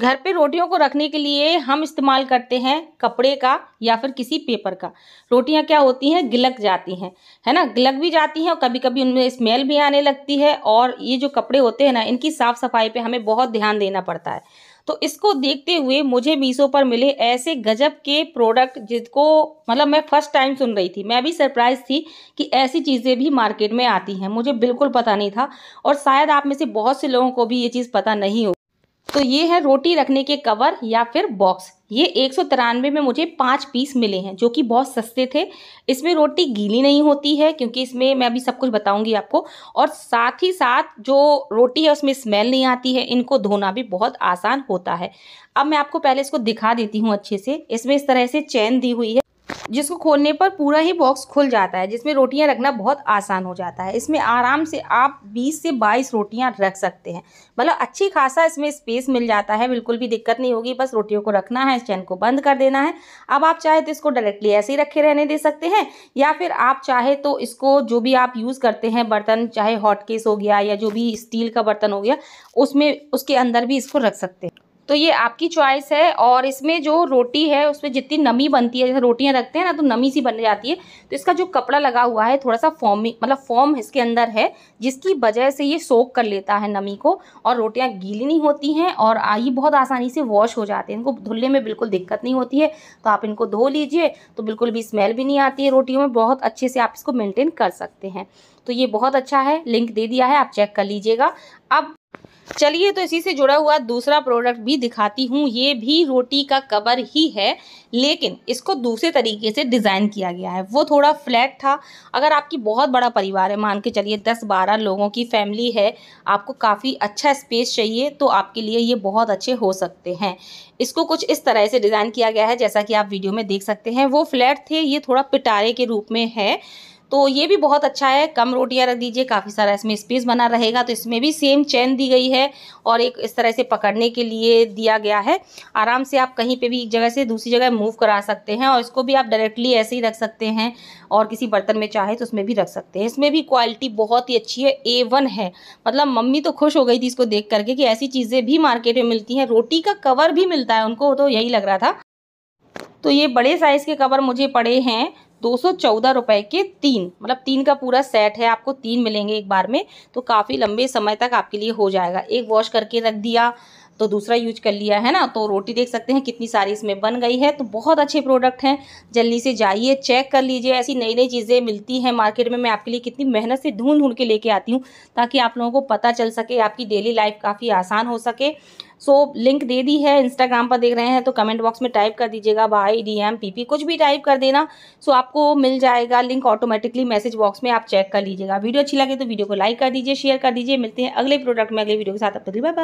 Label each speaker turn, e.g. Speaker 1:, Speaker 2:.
Speaker 1: घर पे रोटियों को रखने के लिए हम इस्तेमाल करते हैं कपड़े का या फिर किसी पेपर का रोटियां क्या होती हैं गिलक जाती हैं है ना गिलक भी जाती हैं और कभी कभी उनमें स्मेल भी आने लगती है और ये जो कपड़े होते हैं ना इनकी साफ़ सफाई पे हमें बहुत ध्यान देना पड़ता है तो इसको देखते हुए मुझे मीशो पर मिले ऐसे गजब के प्रोडक्ट जिसको मतलब मैं फर्स्ट टाइम सुन रही थी मैं भी सरप्राइज थी कि ऐसी चीज़ें भी मार्केट में आती हैं मुझे बिल्कुल पता नहीं था और शायद आप में से बहुत से लोगों को भी ये चीज़ पता नहीं हो तो ये है रोटी रखने के कवर या फिर बॉक्स ये एक सौ तिरानवे में मुझे पाँच पीस मिले हैं जो कि बहुत सस्ते थे इसमें रोटी गीली नहीं होती है क्योंकि इसमें मैं अभी सब कुछ बताऊंगी आपको और साथ ही साथ जो रोटी है उसमें स्मेल नहीं आती है इनको धोना भी बहुत आसान होता है अब मैं आपको पहले इसको दिखा देती हूँ अच्छे से इसमें इस तरह से चैन दी हुई है जिसको खोलने पर पूरा ही बॉक्स खुल जाता है जिसमें रोटियां रखना बहुत आसान हो जाता है इसमें आराम से आप 20 से 22 रोटियां रख सकते हैं मतलब अच्छी खासा इसमें स्पेस मिल जाता है बिल्कुल भी दिक्कत नहीं होगी बस रोटियों को रखना है चैन को बंद कर देना है अब आप चाहे तो इसको डायरेक्टली ऐसे ही रखे रहने दे सकते हैं या फिर आप चाहे तो इसको जो भी आप यूज़ करते हैं बर्तन चाहे हॉट केस हो गया या जो भी स्टील का बर्तन हो गया उसमें उसके अंदर भी इसको रख सकते हैं तो ये आपकी चॉइस है और इसमें जो रोटी है उसमें जितनी नमी बनती है जैसे रोटियाँ रखते हैं ना तो नमी सी बन जाती है तो इसका जो कपड़ा लगा हुआ है थोड़ा सा फॉर्मिंग मतलब फॉर्म इसके अंदर है जिसकी वजह से ये सोख कर लेता है नमी को और रोटियाँ गीली नहीं होती हैं और ये बहुत आसानी से वॉश हो जाते हैं इनको धुलने में बिल्कुल दिक्कत नहीं होती है तो आप इनको धो लीजिए तो बिल्कुल भी स्मेल भी नहीं आती है रोटियों में बहुत अच्छे से आप इसको मेनटेन कर सकते हैं तो ये बहुत अच्छा है लिंक दे दिया है आप चेक कर लीजिएगा अब चलिए तो इसी से जुड़ा हुआ दूसरा प्रोडक्ट भी दिखाती हूँ ये भी रोटी का कवर ही है लेकिन इसको दूसरे तरीके से डिज़ाइन किया गया है वो थोड़ा फ्लैट था अगर आपकी बहुत बड़ा परिवार है मान के चलिए दस बारह लोगों की फैमिली है आपको काफ़ी अच्छा स्पेस चाहिए तो आपके लिए ये बहुत अच्छे हो सकते हैं इसको कुछ इस तरह से डिज़ाइन किया गया है जैसा कि आप वीडियो में देख सकते हैं वो फ्लैट थे ये थोड़ा पिटारे के रूप में है तो ये भी बहुत अच्छा है कम रोटियां रख दीजिए काफ़ी सारा इसमें स्पेस बना रहेगा तो इसमें भी सेम चैन दी गई है और एक इस तरह से पकड़ने के लिए दिया गया है आराम से आप कहीं पे भी एक जगह से दूसरी जगह मूव करा सकते हैं और इसको भी आप डायरेक्टली ऐसे ही रख सकते हैं और किसी बर्तन में चाहे तो उसमें भी रख सकते हैं इसमें भी क्वालिटी बहुत ही अच्छी है ए वन है मतलब मम्मी तो खुश हो गई थी इसको देख करके कि ऐसी चीज़ें भी मार्केट में मिलती हैं रोटी का कवर भी मिलता है उनको तो यही लग रहा था तो ये बड़े साइज़ के कवर मुझे पड़े हैं दो सौ चौदह रुपये के तीन मतलब तीन का पूरा सेट है आपको तीन मिलेंगे एक बार में तो काफ़ी लंबे समय तक आपके लिए हो जाएगा एक वॉश करके रख दिया तो दूसरा यूज कर लिया है ना तो रोटी देख सकते हैं कितनी सारी इसमें बन गई है तो बहुत अच्छे प्रोडक्ट हैं जल्दी से जाइए चेक कर लीजिए ऐसी नई नई चीज़ें मिलती हैं मार्केट में मैं आपके लिए कितनी मेहनत से ढूंढ ढूंढ के लेके आती हूँ ताकि आप लोगों को पता चल सके आपकी डेली लाइफ काफ़ी आसान हो सके सो so, लिंक दे दी है इंस्टाग्राम पर देख रहे हैं तो कमेंट बॉक्स में टाइप कर दीजिएगा by D M P P कुछ भी टाइप कर देना सो so, आपको मिल जाएगा लिंक ऑटोमेटिकली मैसेज बॉक्स में आप चेक कर लीजिएगा वीडियो अच्छी लगे तो वीडियो को लाइक कर दीजिए शेयर कर दीजिए मिलते हैं अगले प्रोडक्ट में अगले वीडियो के साथ अब तक बाय